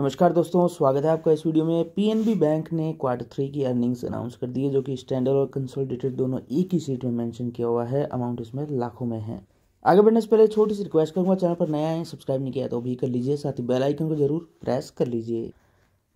नमस्कार दोस्तों स्वागत है आपका इस वीडियो में पीएनबी बैंक ने क्वार्टर थ्री की अर्निंग्स अनाउंस कर दी है जो कि स्टैंडर्ड और कंसोलिडेटेड दोनों एक ही सीट में मेंशन किया हुआ है अमाउंट इसमें लाखों में है आगे बढ़ने से पहले छोटी सी रिक्वेस्ट करूंगा चैनल पर नया है सब्सक्राइब नहीं किया तो भी कर लीजिए साथ ही बेलाइकन को जरूर प्रेस कर लीजिए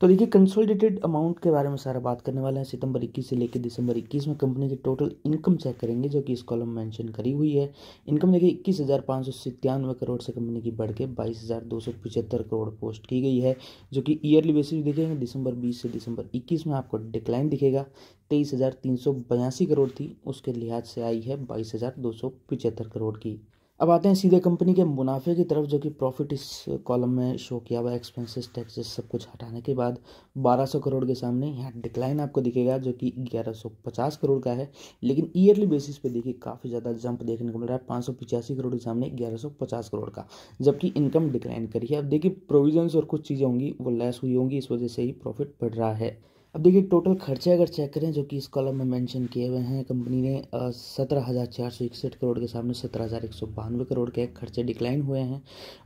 तो देखिए कंसोलिडेटेड अमाउंट के बारे में सारा बात करने वाले हैं सितंबर 21 से लेकर दिसंबर 21 में कंपनी की टोटल इनकम चेक करेंगे जो कि इस कॉलम मेंशन करी हुई है इनकम देखिए इक्कीस हज़ार पाँच सौ सितानवे करोड़ से कंपनी की बढ़ के बाईस हज़ार दो सौ पचहत्तर करोड़ पोस्ट की गई है जो कि ईयरली बेसिस देखेंगे दिसंबर बीस से दिसंबर इक्कीस में आपको डिक्लाइन दिखेगा तेईस हज़ार तीन सौ बयासी करोड़ थी उसके लिहाज से आई है बाईस हज़ार दो सौ पचहत्तर करोड़ की अब आते हैं सीधे कंपनी के मुनाफे की तरफ जो कि प्रॉफिट इस कॉलम में शो किया हुआ एक्सपेंसेस टैक्सेस सब कुछ हटाने के बाद 1200 करोड़ के सामने यहाँ डिक्लाइन आपको दिखेगा जो कि 1150 करोड़ का है लेकिन ईयरली बेसिस पे देखिए काफ़ी ज़्यादा जंप देखने को मिल रहा है पाँच करोड़ के सामने ग्यारह करोड़ का जबकि इनकम डिक्लाइन करी है अब देखिए प्रोविजन्स और कुछ चीज़ें होंगी वो लेस हुई होंगी इस वजह से ही प्रॉफिट बढ़ रहा है अब देखिए टोटल खर्चे अगर चेक करें जो कि इस कॉलम में मेंशन किए हुए हैं कंपनी ने सत्रह हज़ार चार सौ इकसठ करोड़ के सामने सत्रह हज़ार एक सौ बानवे करोड़ के खर्चे डिक्लाइन हुए हैं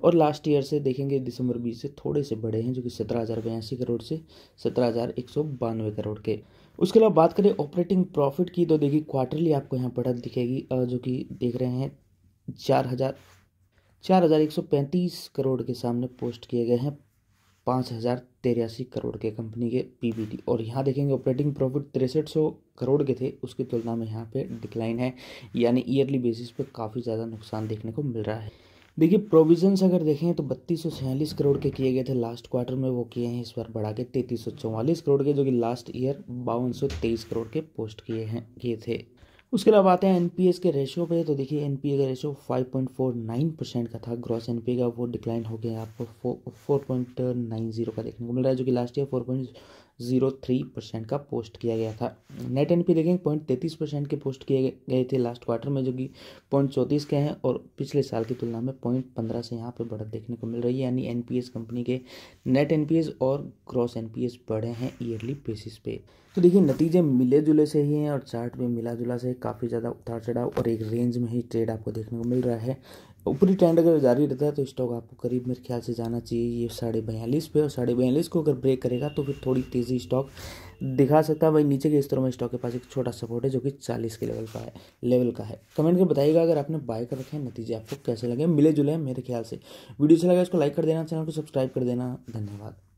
और लास्ट ईयर से देखेंगे दिसंबर बीस से थोड़े से बड़े हैं जो कि सत्रह हज़ार बयासी करोड़ से सत्रह हज़ार एक सौ बानवे करोड़ के उसके अलावा बात करें ऑपरेटिंग प्रॉफिट की तो देखिए क्वार्टरली आपको यहाँ बढ़त दिखेगी जो कि देख रहे हैं चार हज़ार चार हज़ार एक सौ पैंतीस करोड़ के सामने पोस्ट किए गए हैं पाँच हज़ार तिरासी करोड़ के कंपनी के पीबीटी और यहाँ देखेंगे ऑपरेटिंग प्रॉफिट तिरसठ सौ करोड़ के थे उसकी तुलना में यहाँ पे डिक्लाइन है यानी ईयरली बेसिस पे काफ़ी ज़्यादा नुकसान देखने को मिल रहा है देखिए प्रोविजंस अगर देखें तो बत्तीस करोड़ के किए गए थे लास्ट क्वार्टर में वो किए हैं इस बार बढ़ा के तैंतीस करोड़ के जो कि लास्ट ईयर बावन करोड़ के पोस्ट किए हैं किए थे उसके अलावा आते हैं एन के रेशो पे तो देखिए एनपीए का रेशो 5.49 परसेंट का था ग्रॉस एनपीए का वो डिक्लाइन हो गया आपको 4.90 का देखने को मिल रहा है जो कि last year 4.04 zero three percent का पोस्ट किया गया था नेट एन पी देखेंगे पॉइंट तैंतीस परसेंट के पोस्ट किए गए थे लास्ट क्वार्टर में जो कि पॉइंट चौंतीस के हैं और पिछले साल की तुलना में पॉइंट पंद्रह से यहाँ पर बढ़त देखने को मिल रही है यानी एन पी एस कंपनी के नेट एन पी एस और क्रॉस एन पी एस बढ़े हैं ईयरली बेसिस पे तो देखिए नतीजे मिले जुले से ही हैं और चार्ट में मिला जुला से काफ़ी ज़्यादा उतार चढ़ाव और एक रेंज में ही ट्रेड आपको देखने को मिल रहा है ऊपरी ट्रेंड अगर जारी रहता है तो स्टॉक आपको करीब मेरे ख्याल से जाना चाहिए ये साढ़े बयालीस पे और साढ़े बयालीस को अगर ब्रेक करेगा तो फिर थोड़ी तेज़ी स्टॉक दिखा सकता है भाई नीचे के स्तरों में स्टॉक के पास एक छोटा सपोर्ट है जो कि चालीस के लेवल का है लेवल का है कमेंट कर बताइएगा अगर आपने बाय कर रखे हैं नतीजे आपको कैसे लगे मिले जुले हैं मेरे ख्याल से वीडियो अच्छा लगा इसको लाइक कर देना चैनल को सब्सक्राइब कर देना धन्यवाद